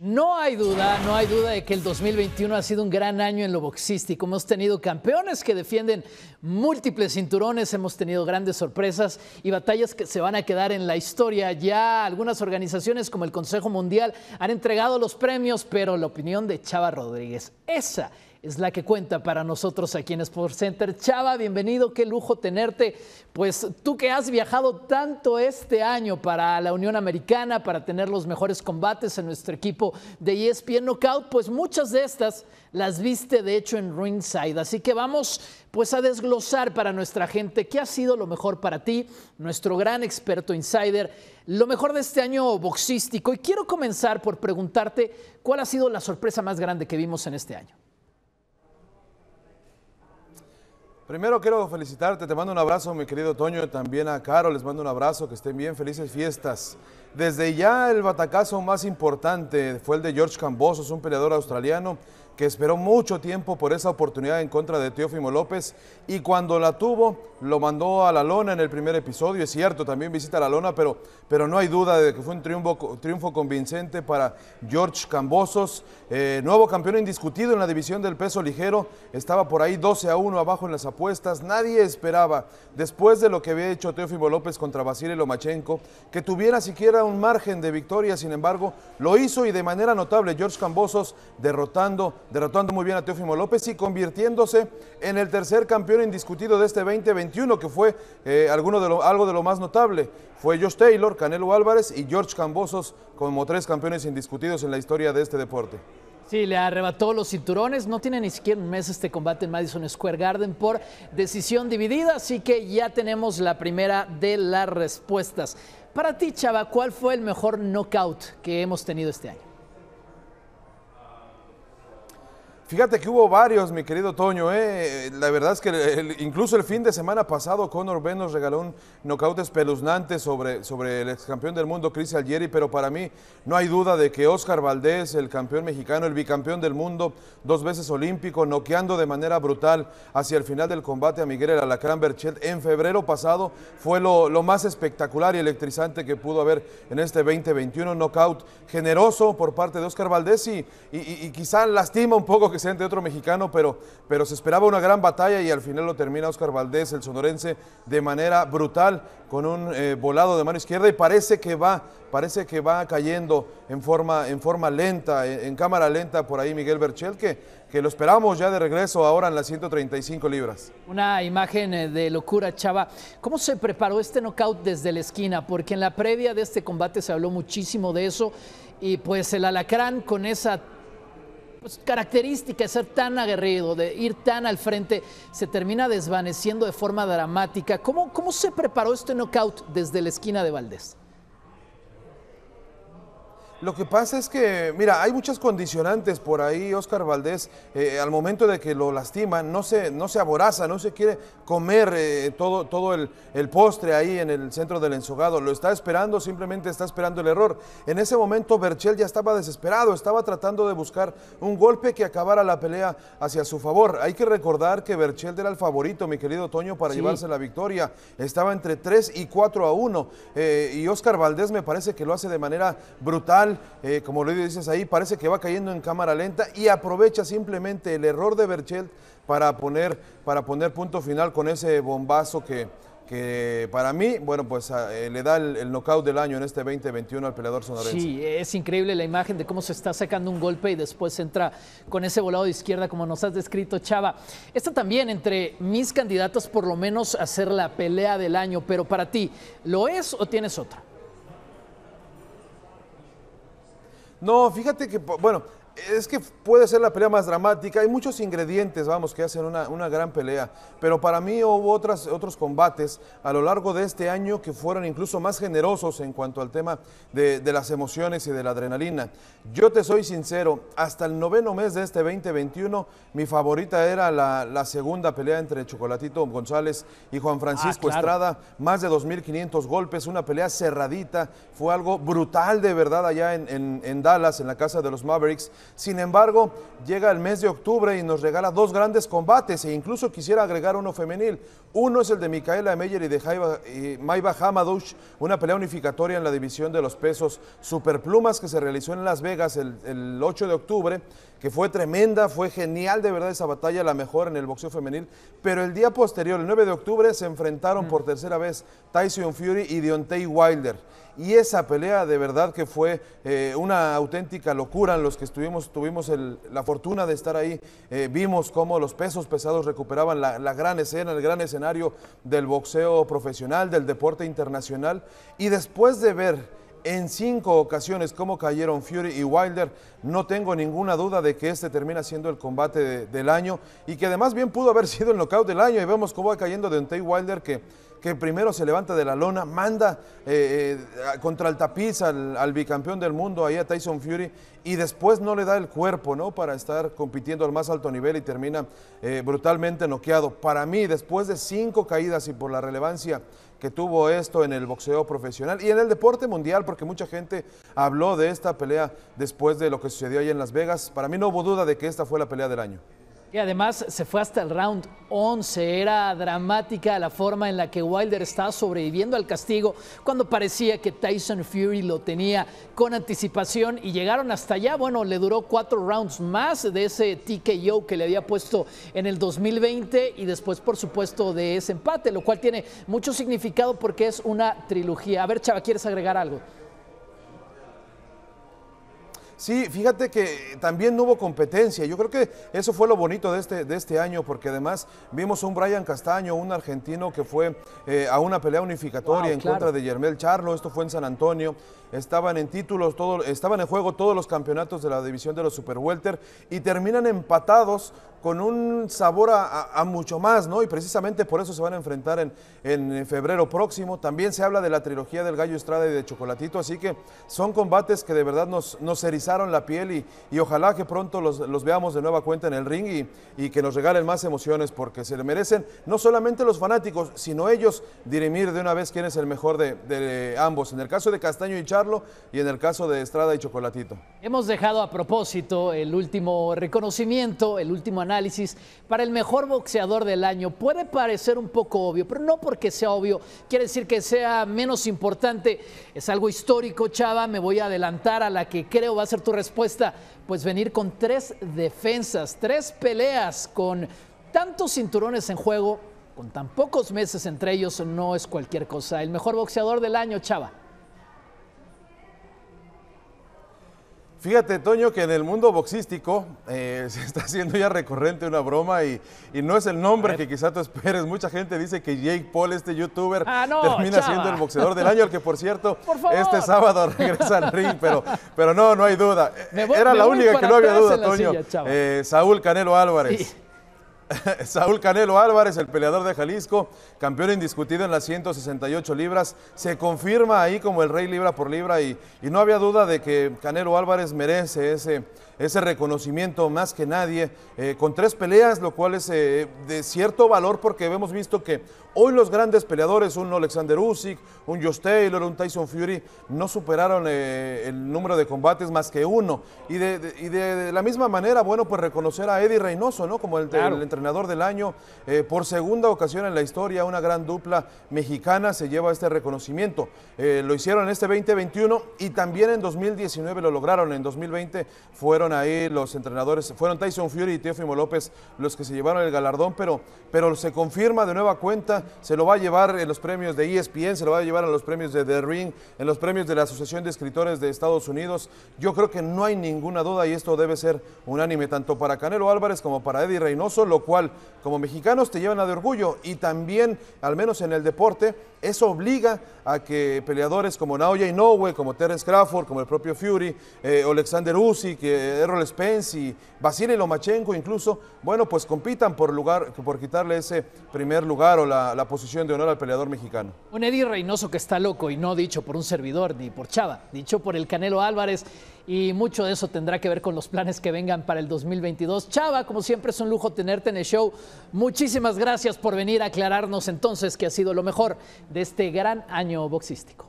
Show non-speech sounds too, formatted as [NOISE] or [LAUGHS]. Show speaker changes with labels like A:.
A: No hay duda, no hay duda de que el 2021 ha sido un gran año en lo boxístico. Hemos tenido campeones que defienden múltiples cinturones, hemos tenido grandes sorpresas y batallas que se van a quedar en la historia. Ya algunas organizaciones como el Consejo Mundial han entregado los premios, pero la opinión de Chava Rodríguez, esa es la que cuenta para nosotros aquí en Sports Center. Chava, bienvenido, qué lujo tenerte. Pues tú que has viajado tanto este año para la Unión Americana, para tener los mejores combates en nuestro equipo de ESPN Knockout, pues muchas de estas las viste de hecho en Ringside. Así que vamos pues a desglosar para nuestra gente qué ha sido lo mejor para ti, nuestro gran experto insider, lo mejor de este año boxístico. Y quiero comenzar por preguntarte cuál ha sido la sorpresa más grande que vimos en este año.
B: Primero quiero felicitarte, te mando un abrazo mi querido Toño, también a Caro, les mando un abrazo, que estén bien, felices fiestas. Desde ya el batacazo más importante fue el de George Cambosos, un peleador australiano que esperó mucho tiempo por esa oportunidad en contra de Teófimo López y cuando la tuvo lo mandó a la lona en el primer episodio. Es cierto, también visita la lona, pero, pero no hay duda de que fue un triunfo, triunfo convincente para George Cambosos, eh, nuevo campeón indiscutido en la división del peso ligero. Estaba por ahí 12 a 1 abajo en las apuestas. Nadie esperaba, después de lo que había hecho Teófimo López contra Basile Lomachenko, que tuviera siquiera un margen de victoria. Sin embargo, lo hizo y de manera notable George Cambosos derrotando derrotando muy bien a Teófimo López y convirtiéndose en el tercer campeón indiscutido de este 2021, que fue eh, algo de lo más notable. Fue Josh Taylor, Canelo Álvarez y George Cambosos como tres campeones indiscutidos en la historia de este deporte.
A: Sí, le arrebató los cinturones. No tiene ni siquiera un mes este combate en Madison Square Garden por decisión dividida, así que ya tenemos la primera de las respuestas. Para ti, Chava, ¿cuál fue el mejor knockout que hemos tenido este año?
B: Fíjate que hubo varios, mi querido Toño. ¿eh? La verdad es que incluso el fin de semana pasado, Conor Ben regaló un nocaut espeluznante sobre, sobre el ex campeón del mundo, Chris Algieri. Pero para mí no hay duda de que Oscar Valdés, el campeón mexicano, el bicampeón del mundo, dos veces olímpico, noqueando de manera brutal hacia el final del combate a Miguel el Alacrán Berchet en febrero pasado, fue lo, más espectacular y electrizante que pudo haber en este 2021. Nocaut generoso por parte de Oscar Valdés y, y, y quizá lastima un poco que que otro mexicano, pero, pero se esperaba una gran batalla y al final lo termina Oscar Valdés, el sonorense, de manera brutal con un eh, volado de mano izquierda y parece que va, parece que va cayendo en forma, en forma lenta, en, cámara lenta por ahí Miguel Berchel, que, lo esperamos ya de regreso ahora en las 135 libras.
A: Una imagen eh, de locura, Chava. ¿Cómo se preparó este nocaut desde la esquina? Porque en la previa de este combate se habló muchísimo de eso y pues el alacrán con esa pues, característica de ser tan aguerrido, de ir tan al frente, se termina desvaneciendo de forma dramática. ¿Cómo, cómo se preparó este knockout desde la esquina de Valdés?
B: Lo que pasa es que, mira, hay muchas condicionantes por ahí, Oscar Valdés, eh, al momento de que lo lastiman, no se, no se aboraza, no se quiere comer eh, todo, todo el, postre ahí en el centro del ensogado, lo está esperando, simplemente está esperando el error. En ese momento Berchel ya estaba desesperado, estaba tratando de buscar un golpe que acabara la pelea hacia su favor. Hay que recordar que Berchel era el favorito, mi querido Toño, para llevarse la victoria. Estaba entre 3 y 4 a 1 eh, y Oscar Valdés me parece que lo hace de manera brutal eh, como lo dices ahí, parece que va cayendo en cámara lenta y aprovecha simplemente el error de Berchelt para poner, para poner punto final con ese bombazo que, que para mí, bueno, pues ah, eh, le da el, nocaut knockout del año en este 2021 al peleador sonorense. Sí,
A: es increíble la imagen de cómo se está sacando un golpe y después entra con ese volado de izquierda, como nos has descrito, Chava. Esta también entre mis candidatos por lo menos, a ser la pelea del año, pero para ti, ¿lo es o tienes otra? No, fíjate
B: que, bueno, es que puede ser la pelea más dramática. Hay muchos ingredientes, vamos, que hacen una, gran pelea. Pero para mí hubo otros combates a lo largo de este año que fueron incluso más generosos en cuanto al tema de, las emociones y de la adrenalina. Yo te soy sincero, hasta el noveno mes de este 2021, mi favorita era la, segunda pelea entre Chocolatito González y Juan ah, Francisco Estrada. Más de 2.500 golpes, una pelea cerradita. Fue algo brutal de verdad allá en, en Dallas, en la casa de los Mavericks. Sin embargo, llega el mes de octubre y nos regala dos grandes combates e incluso quisiera agregar uno femenil. Uno es el de Micaela Meyer y de y Maiba Hamadouch, una pelea unificatoria en la división de los pesos superplumas que se realizó en Las Vegas el, 8 de octubre, que fue tremenda, fue genial de verdad esa batalla, la mejor en el boxeo femenil. Pero el día posterior, el 9 de octubre, se enfrentaron mm. por tercera vez Tyson Fury y Deontay Wilder. Y esa pelea de verdad que fue eh, una auténtica locura en los que estuvieron tuvimos, la fortuna de estar ahí, eh, vimos cómo los pesos pesados recuperaban la, gran escena, el gran escenario del boxeo profesional, del deporte internacional. Y después de ver en cinco ocasiones cómo cayeron Fury y Wilder, no tengo ninguna duda de que este termina siendo el combate del año y que además bien pudo haber sido el knockout del año. Y vemos cómo va cayendo Deontay Wilder que que primero se levanta de la lona, manda eh, eh, contra el tapiz al, bicampeón del mundo, ahí a Tyson Fury, y después no le da el cuerpo, ¿no? Para estar compitiendo al más alto nivel y termina eh, brutalmente noqueado. Para mí, después de cinco caídas y por la relevancia que tuvo esto en el boxeo profesional y en el deporte mundial, porque mucha gente habló de esta pelea después de lo que sucedió ahí en Las Vegas. Para mí no hubo duda de que esta fue la pelea del año.
A: Y además se fue hasta el round 11. Era dramática la forma en la que Wilder estaba sobreviviendo al castigo cuando parecía que Tyson Fury lo tenía con anticipación y llegaron hasta allá. Bueno, le duró cuatro rounds más de ese TKO que le había puesto en el 2020 y después, por supuesto, de ese empate, lo cual tiene mucho significado porque es una trilogía. A ver, Chava, ¿quieres agregar algo?
B: Sí, fíjate que también no hubo competencia. Yo creo que eso fue lo bonito de este, de este año, porque además vimos a un Brian Castaño, un argentino que fue eh, a una pelea unificatoria en contra de Yermel Charlo. Esto fue en San Antonio. Estaban en títulos, todo, estaban en juego todos los campeonatos de la división de los Super Welter y terminan empatados con un sabor a, mucho más, ¿no? Y precisamente por eso se van a enfrentar en, eh, febrero próximo. También se habla de la trilogía del Gallo Estrada y de Chocolatito, así que son combates que de verdad nos, nos erizaron la piel y, ojalá que pronto los, veamos de nueva cuenta en el ring y, y, que nos regalen más emociones porque se le merecen no solamente los fanáticos, sino ellos dirimir de una vez quién es el mejor de, ambos, en el caso de Castaño y Charlo y en el caso de Estrada y Chocolatito.
A: Hemos dejado a propósito el último reconocimiento, el último análisis para el mejor boxeador del año. Puede parecer un poco obvio, pero no porque sea obvio, quiere decir que sea menos importante. Es algo histórico, Chava, me voy a adelantar a la que creo va a ser tu respuesta. Pues venir con tres defensas, tres peleas con tantos cinturones en juego, con tan pocos meses entre ellos, no es cualquier cosa. El mejor boxeador del año, Chava.
B: Fíjate, Toño, que en el mundo boxístico eh, [LAUGHS] se está haciendo ya recurrente una broma y, no es el nombre que quizá tú esperes. Mucha gente dice que Jake Paul, este youtuber, ah, termina siendo el boxeador del año, el que por cierto, [LAUGHS] este sábado [LAUGHS] regresa al ring, pero, pero no, no hay duda. Era la única que no había duda, Toño. Eh, Saúl Canelo Álvarez. [LAUGHS] Saúl Canelo Álvarez, el peleador de Jalisco, campeón indiscutido en las 168 libras, se confirma ahí como el rey libra por libra y, y no había duda de que Canelo Álvarez merece ese, ese reconocimiento más que nadie, eh, con tres peleas, lo cual es eh, de cierto valor porque hemos visto que hoy los grandes peleadores, un Alexander Usyk, un Josh Taylor, un Tyson Fury, no superaron eh, el número de combates más que uno. Y, de, la misma manera, bueno, pues reconocer a Eddie Reynoso, ¿no? Como el, entrenador del año. Eh, por segunda ocasión en la historia, una gran dupla mexicana se lleva este reconocimiento. Eh, lo hicieron en este 2021 y también en 2019 lo lograron. En 2020 fueron ahí los entrenadores, fueron Tyson Fury y Teofimo López los que se llevaron el galardón, pero, pero se confirma de nueva cuenta, se lo va a llevar en los premios de ESPN, se lo va a llevar a los premios de The Ring, en los premios de la Asociación de Escritores de Estados Unidos. Yo creo que no hay ninguna duda y esto debe ser unánime tanto para Canelo Álvarez como para Eddie Reynoso, lo cual como mexicanos te llevan a de orgullo y también, al menos en el deporte, eso obliga a que peleadores como Naoya y Inoue, como Terence Crawford, como el propio Fury, eh, Alexander Usyk, eh, Errol Spence y Vasily Lomachenko incluso, bueno, pues compitan por, lugar, por quitarle ese primer lugar o la, la posición de honor al peleador mexicano.
A: Un Eddie Reynoso que está loco y no dicho por un servidor ni por Chava, dicho por el Canelo Álvarez y mucho de eso tendrá que ver con los planes que vengan para el 2022. Chava, como siempre es un lujo tenerte en el show. Muchísimas gracias por venir a aclararnos entonces qué ha sido lo mejor de este gran año boxístico.